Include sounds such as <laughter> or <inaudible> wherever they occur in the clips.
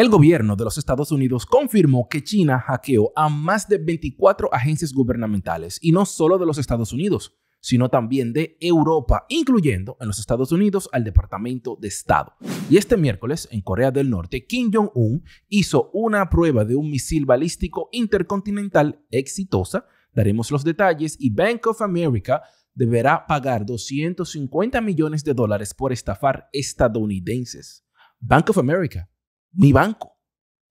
El gobierno de los Estados Unidos confirmó que China hackeó a más de 24 agencias gubernamentales, y no solo de los Estados Unidos, sino también de Europa, incluyendo en los Estados Unidos al Departamento de Estado. Y este miércoles, en Corea del Norte, Kim Jong-un hizo una prueba de un misil balístico intercontinental exitosa. Daremos los detalles y Bank of America deberá pagar 250 millones de dólares por estafar estadounidenses. Bank of America, mi banco.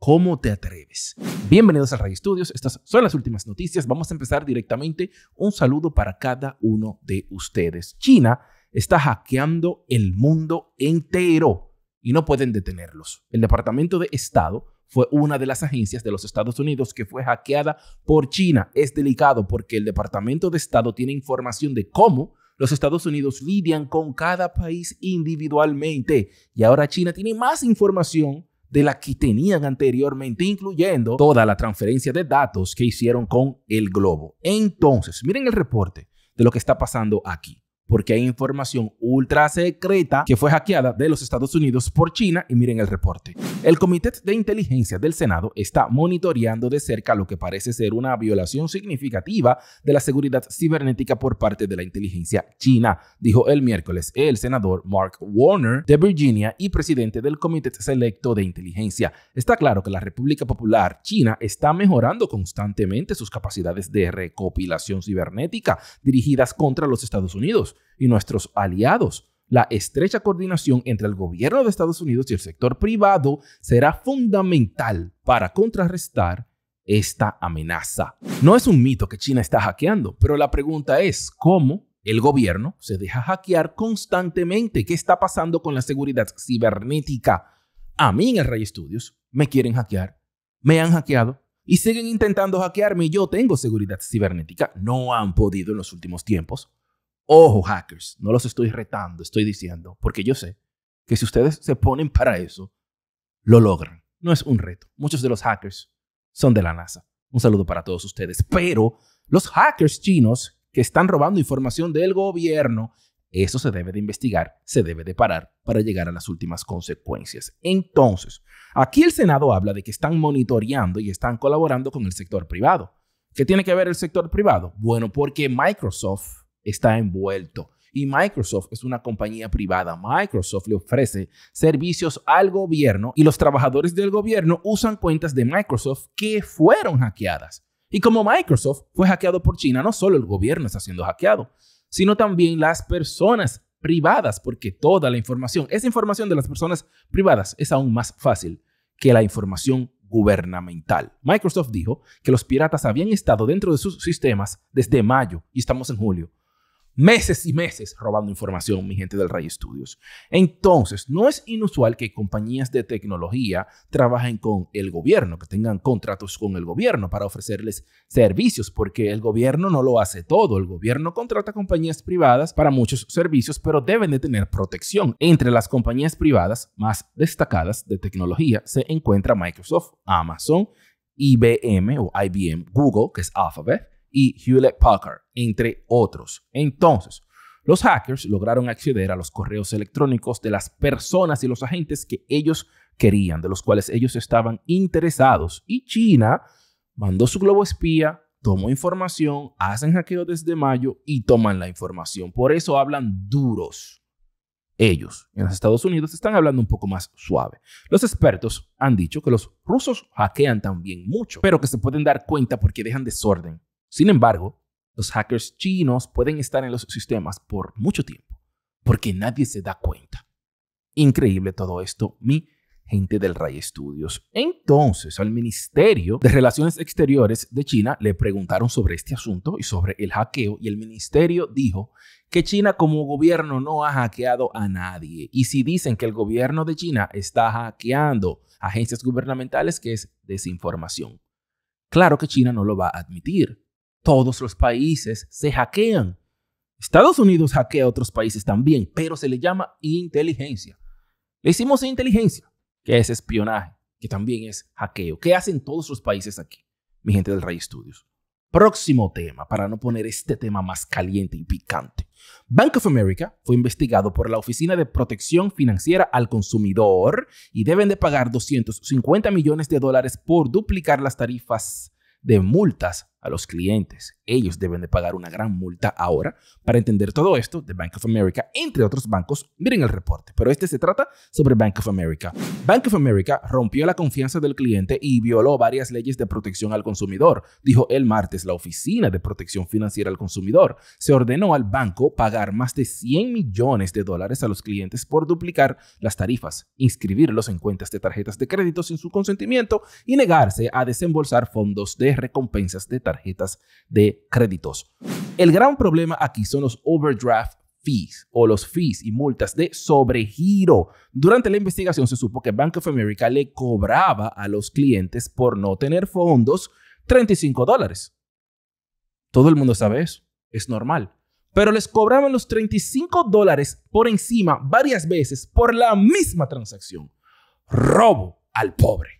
¿Cómo te atreves? Bienvenidos a Radio Studios. Estas son las últimas noticias. Vamos a empezar directamente. Un saludo para cada uno de ustedes. China está hackeando el mundo entero y no pueden detenerlos. El Departamento de Estado fue una de las agencias de los Estados Unidos que fue hackeada por China. Es delicado porque el Departamento de Estado tiene información de cómo los Estados Unidos lidian con cada país individualmente y ahora China tiene más información de la que tenían anteriormente, incluyendo toda la transferencia de datos que hicieron con el globo. Entonces, miren el reporte de lo que está pasando aquí porque hay información ultra secreta que fue hackeada de los Estados Unidos por China y miren el reporte. El Comité de Inteligencia del Senado está monitoreando de cerca lo que parece ser una violación significativa de la seguridad cibernética por parte de la inteligencia china, dijo el miércoles el senador Mark Warner de Virginia y presidente del Comité Selecto de Inteligencia. Está claro que la República Popular China está mejorando constantemente sus capacidades de recopilación cibernética dirigidas contra los Estados Unidos y nuestros aliados. La estrecha coordinación entre el gobierno de Estados Unidos y el sector privado será fundamental para contrarrestar esta amenaza. No es un mito que China está hackeando, pero la pregunta es, ¿cómo el gobierno se deja hackear constantemente? ¿Qué está pasando con la seguridad cibernética? A mí en el Rey Studios me quieren hackear, me han hackeado y siguen intentando hackearme yo tengo seguridad cibernética. No han podido en los últimos tiempos. Ojo, hackers, no los estoy retando, estoy diciendo, porque yo sé que si ustedes se ponen para eso, lo logran. No es un reto. Muchos de los hackers son de la NASA. Un saludo para todos ustedes. Pero los hackers chinos que están robando información del gobierno, eso se debe de investigar, se debe de parar para llegar a las últimas consecuencias. Entonces, aquí el Senado habla de que están monitoreando y están colaborando con el sector privado. ¿Qué tiene que ver el sector privado? Bueno, porque Microsoft está envuelto. Y Microsoft es una compañía privada. Microsoft le ofrece servicios al gobierno y los trabajadores del gobierno usan cuentas de Microsoft que fueron hackeadas. Y como Microsoft fue hackeado por China, no solo el gobierno está siendo hackeado, sino también las personas privadas, porque toda la información, esa información de las personas privadas es aún más fácil que la información gubernamental. Microsoft dijo que los piratas habían estado dentro de sus sistemas desde mayo y estamos en julio meses y meses robando información, mi gente del Ray Studios. Entonces, no es inusual que compañías de tecnología trabajen con el gobierno, que tengan contratos con el gobierno para ofrecerles servicios, porque el gobierno no lo hace todo. El gobierno contrata compañías privadas para muchos servicios, pero deben de tener protección. Entre las compañías privadas más destacadas de tecnología se encuentra Microsoft, Amazon, IBM o IBM, Google, que es Alphabet, y Hewlett Packard, entre otros. Entonces, los hackers lograron acceder a los correos electrónicos de las personas y los agentes que ellos querían, de los cuales ellos estaban interesados. Y China mandó su globo espía, tomó información, hacen hackeo desde mayo y toman la información. Por eso hablan duros. Ellos en los Estados Unidos están hablando un poco más suave. Los expertos han dicho que los rusos hackean también mucho, pero que se pueden dar cuenta porque dejan desorden sin embargo, los hackers chinos pueden estar en los sistemas por mucho tiempo, porque nadie se da cuenta. Increíble todo esto, mi gente del Ray Studios. Entonces, al Ministerio de Relaciones Exteriores de China le preguntaron sobre este asunto y sobre el hackeo, y el ministerio dijo que China como gobierno no ha hackeado a nadie. Y si dicen que el gobierno de China está hackeando agencias gubernamentales, que es desinformación. Claro que China no lo va a admitir, todos los países se hackean. Estados Unidos hackea a otros países también, pero se le llama inteligencia. Le hicimos inteligencia, que es espionaje, que también es hackeo. ¿Qué hacen todos los países aquí? Mi gente del Rey Studios. Próximo tema, para no poner este tema más caliente y picante. Bank of America fue investigado por la Oficina de Protección Financiera al Consumidor y deben de pagar 250 millones de dólares por duplicar las tarifas de multas a los clientes. Ellos deben de pagar una gran multa ahora. Para entender todo esto, de Bank of America, entre otros bancos, miren el reporte, pero este se trata sobre Bank of America. Bank of America rompió la confianza del cliente y violó varias leyes de protección al consumidor, dijo el martes la Oficina de Protección Financiera al Consumidor. Se ordenó al banco pagar más de 100 millones de dólares a los clientes por duplicar las tarifas, inscribirlos en cuentas de tarjetas de crédito sin su consentimiento y negarse a desembolsar fondos de recompensas de tarjetas de créditos. El gran problema aquí son los overdraft fees o los fees y multas de sobregiro. Durante la investigación se supo que Bank of America le cobraba a los clientes por no tener fondos 35 dólares. Todo el mundo sabe eso, es normal. Pero les cobraban los 35 dólares por encima varias veces por la misma transacción. Robo al pobre.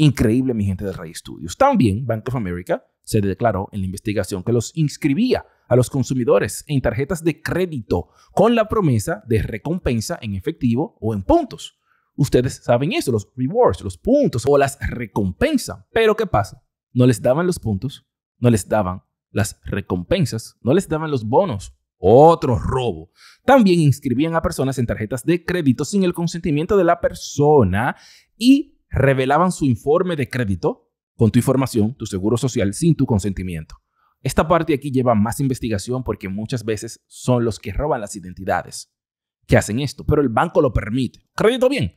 Increíble, mi gente de Ray Studios. También Bank of America se declaró en la investigación que los inscribía a los consumidores en tarjetas de crédito con la promesa de recompensa en efectivo o en puntos. Ustedes saben eso, los rewards, los puntos o las recompensas. Pero ¿qué pasa? No les daban los puntos, no les daban las recompensas, no les daban los bonos. Otro robo. También inscribían a personas en tarjetas de crédito sin el consentimiento de la persona y revelaban su informe de crédito con tu información, tu seguro social, sin tu consentimiento. Esta parte aquí lleva más investigación porque muchas veces son los que roban las identidades que hacen esto, pero el banco lo permite. Crédito bien.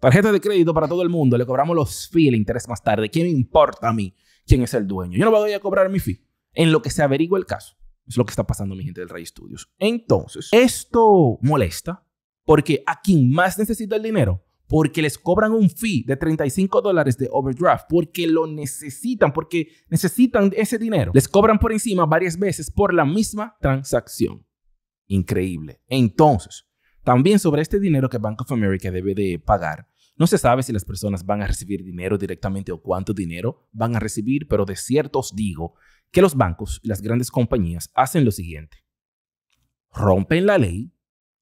Tarjeta de crédito para todo el mundo, le cobramos los fees, el interés más tarde. ¿Quién me importa a mí quién es el dueño? Yo no voy a cobrar mi fee. En lo que se averigua el caso. Es lo que está pasando, mi gente del Rey Studios. Entonces, esto molesta porque a quien más necesita el dinero porque les cobran un fee de 35 dólares de overdraft, porque lo necesitan, porque necesitan ese dinero. Les cobran por encima varias veces por la misma transacción. Increíble. Entonces, también sobre este dinero que Bank of America debe de pagar, no se sabe si las personas van a recibir dinero directamente o cuánto dinero van a recibir, pero de cierto os digo que los bancos y las grandes compañías hacen lo siguiente. Rompen la ley,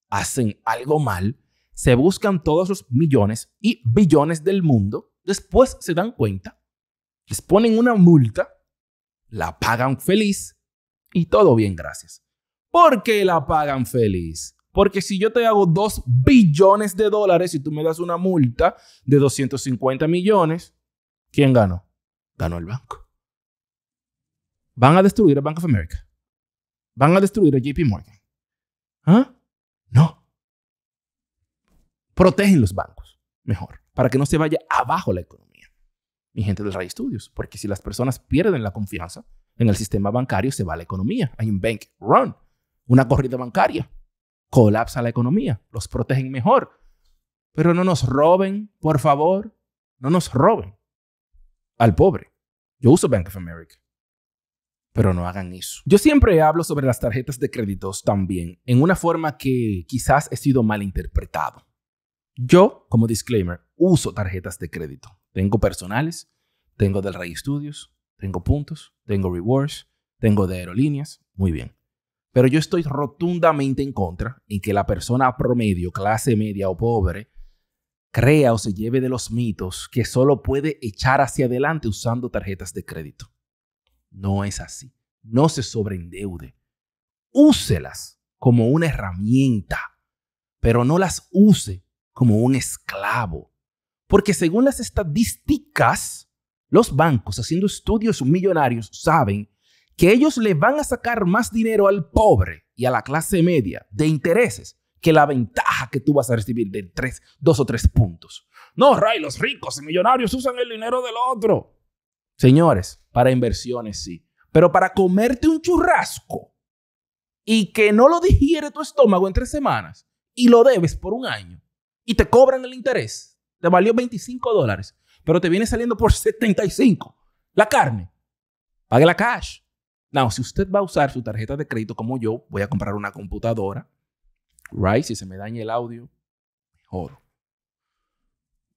hacen algo mal, se buscan todos los millones y billones del mundo, después se dan cuenta, les ponen una multa, la pagan feliz y todo bien, gracias. ¿Por qué la pagan feliz? Porque si yo te hago dos billones de dólares y tú me das una multa de 250 millones, ¿quién ganó? Ganó el banco. Van a destruir a Bank of America. Van a destruir a JP Morgan. ¿Ah? No protegen los bancos mejor, para que no se vaya abajo la economía. Mi gente del Ray Studios, porque si las personas pierden la confianza en el sistema bancario, se va la economía. Hay un bank run, una corrida bancaria, colapsa la economía, los protegen mejor. Pero no nos roben, por favor, no nos roben al pobre. Yo uso Bank of America, pero no hagan eso. Yo siempre hablo sobre las tarjetas de créditos también en una forma que quizás he sido malinterpretado. Yo, como disclaimer, uso tarjetas de crédito. Tengo personales, tengo del Rey Studios, tengo puntos, tengo rewards, tengo de aerolíneas, muy bien. Pero yo estoy rotundamente en contra en que la persona promedio, clase media o pobre, crea o se lleve de los mitos que solo puede echar hacia adelante usando tarjetas de crédito. No es así. No se sobreendeude. Úselas como una herramienta, pero no las use como un esclavo. Porque según las estadísticas, los bancos haciendo estudios millonarios saben que ellos le van a sacar más dinero al pobre y a la clase media de intereses que la ventaja que tú vas a recibir de tres, dos o tres puntos. No, Ray, los ricos y millonarios usan el dinero del otro. Señores, para inversiones sí, pero para comerte un churrasco y que no lo digiere tu estómago en tres semanas y lo debes por un año, y te cobran el interés. Te valió 25 dólares, pero te viene saliendo por 75. La carne. Pague la cash. No, si usted va a usar su tarjeta de crédito como yo, voy a comprar una computadora. Right? Si se me daña el audio, mejor.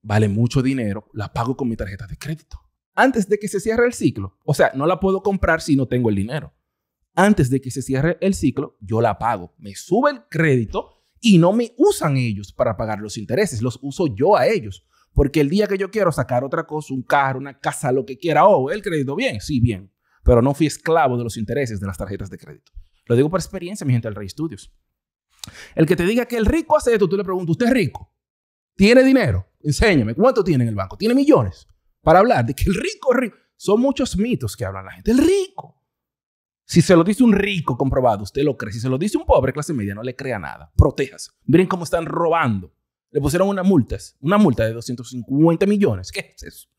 Vale mucho dinero, la pago con mi tarjeta de crédito. Antes de que se cierre el ciclo. O sea, no la puedo comprar si no tengo el dinero. Antes de que se cierre el ciclo, yo la pago. Me sube el crédito y no me usan ellos para pagar los intereses, los uso yo a ellos. Porque el día que yo quiero sacar otra cosa, un carro, una casa, lo que quiera, oh, el crédito, bien, sí, bien. Pero no fui esclavo de los intereses de las tarjetas de crédito. Lo digo por experiencia, mi gente del Rey Estudios. El que te diga que el rico hace esto, tú le preguntas, ¿usted es rico? ¿Tiene dinero? Enséñame, ¿cuánto tiene en el banco? ¿Tiene millones? Para hablar de que el rico es rico. Son muchos mitos que hablan la gente. El rico. Si se lo dice un rico comprobado, usted lo cree. Si se lo dice un pobre clase media, no le crea nada. Protejas. Miren cómo están robando. Le pusieron una multa, una multa de 250 millones. ¿Qué es eso?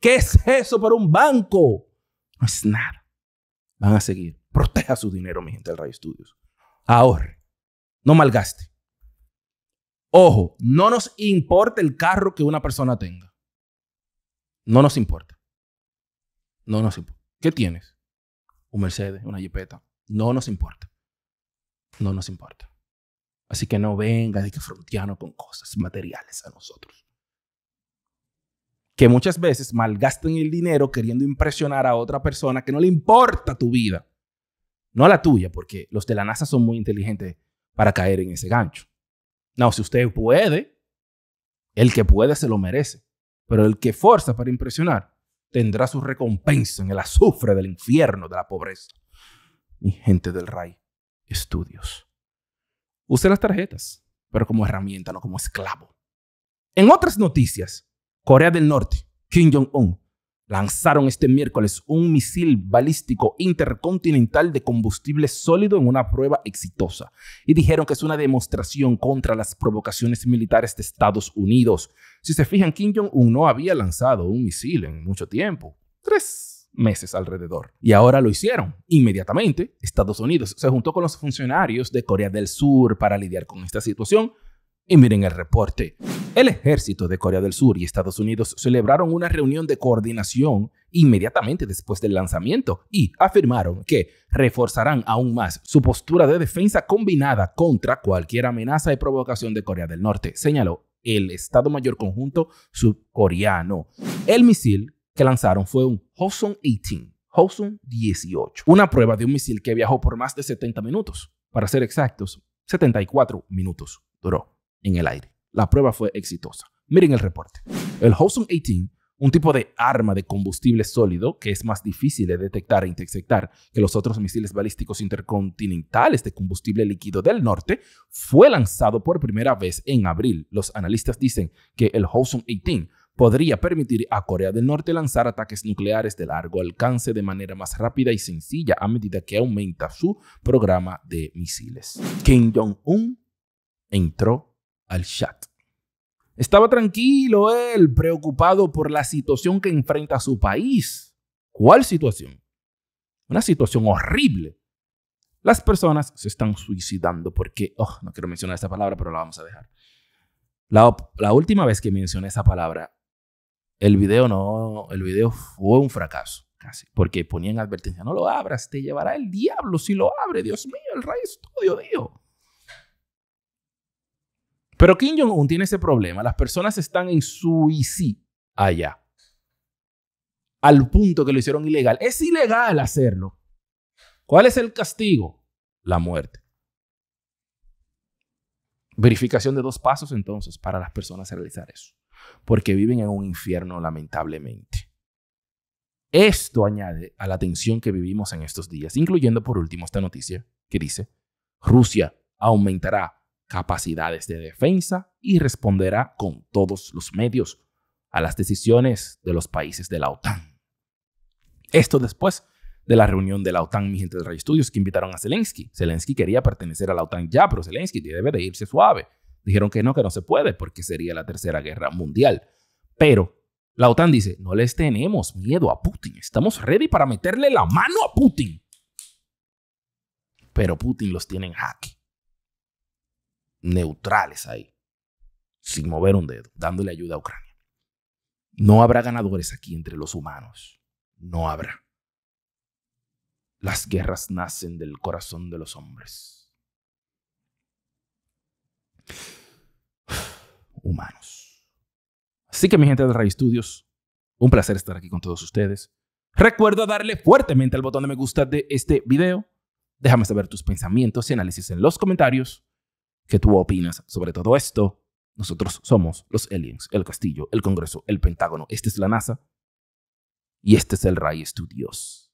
¿Qué es eso para un banco? No es nada. Van a seguir. Proteja su dinero, mi gente del Radio Studios. Ahorre. No malgaste. Ojo, no nos importa el carro que una persona tenga. No nos importa. No nos importa. ¿Qué tienes? un Mercedes, una Jeepeta. No nos importa. No nos importa. Así que no venga de que frontiano con cosas materiales a nosotros. Que muchas veces malgasten el dinero queriendo impresionar a otra persona que no le importa tu vida. No a la tuya, porque los de la NASA son muy inteligentes para caer en ese gancho. No, si usted puede, el que puede se lo merece. Pero el que forza para impresionar, tendrá su recompensa en el azufre del infierno de la pobreza. Mi gente del rey, estudios. Use las tarjetas, pero como herramienta, no como esclavo. En otras noticias, Corea del Norte, Kim Jong-un, lanzaron este miércoles un misil balístico intercontinental de combustible sólido en una prueba exitosa y dijeron que es una demostración contra las provocaciones militares de Estados Unidos. Si se fijan, Kim Jong-un no había lanzado un misil en mucho tiempo. Tres meses alrededor. Y ahora lo hicieron. Inmediatamente, Estados Unidos se juntó con los funcionarios de Corea del Sur para lidiar con esta situación y miren el reporte. El ejército de Corea del Sur y Estados Unidos celebraron una reunión de coordinación inmediatamente después del lanzamiento y afirmaron que reforzarán aún más su postura de defensa combinada contra cualquier amenaza y provocación de Corea del Norte, señaló el Estado Mayor Conjunto Subcoreano. El misil que lanzaron fue un Hosun 18, 18, una prueba de un misil que viajó por más de 70 minutos, para ser exactos, 74 minutos duró en el aire. La prueba fue exitosa. Miren el reporte. El Hosun 18, un tipo de arma de combustible sólido que es más difícil de detectar e interceptar que los otros misiles balísticos intercontinentales de combustible líquido del norte, fue lanzado por primera vez en abril. Los analistas dicen que el Hosun 18 podría permitir a Corea del Norte lanzar ataques nucleares de largo alcance de manera más rápida y sencilla a medida que aumenta su programa de misiles. Kim Jong-un entró al chat. Estaba tranquilo él, preocupado por la situación que enfrenta su país. ¿Cuál situación? Una situación horrible. Las personas se están suicidando porque, oh, no quiero mencionar esa palabra, pero la vamos a dejar. La, última vez que mencioné esa palabra, el video no, el video fue un fracaso, casi, porque ponían advertencia, no lo abras, te llevará el diablo si lo abre, Dios mío, el Rey Estudio, Dios. Pero Kim Jong-un tiene ese problema. Las personas están en suicidio allá. Al punto que lo hicieron ilegal. Es ilegal hacerlo. ¿Cuál es el castigo? La muerte. Verificación de dos pasos entonces para las personas realizar eso. Porque viven en un infierno lamentablemente. Esto añade a la tensión que vivimos en estos días, incluyendo por último esta noticia que dice, Rusia aumentará capacidades de defensa y responderá con todos los medios a las decisiones de los países de la OTAN. Esto después de la reunión de la OTAN, mi gente de Ray Studios, que invitaron a Zelensky. Zelensky quería pertenecer a la OTAN ya, pero Zelensky debe de irse suave. Dijeron que no, que no se puede porque sería la tercera guerra mundial. Pero la OTAN dice, no les tenemos miedo a Putin, estamos ready para meterle la mano a Putin. Pero Putin los tiene en jaque neutrales ahí, sin mover un dedo, dándole ayuda a Ucrania. No habrá ganadores aquí entre los humanos, no habrá. Las guerras nacen del corazón de los hombres. <sighs> Humanos. Así que mi gente de Ray Studios, un placer estar aquí con todos ustedes. Recuerdo darle fuertemente al botón de me gusta de este video. Déjame saber tus pensamientos y análisis en los comentarios qué tú opinas sobre todo esto. Nosotros somos los aliens, el castillo, el Congreso, el Pentágono. Esta es la NASA y este es el Ray Studios.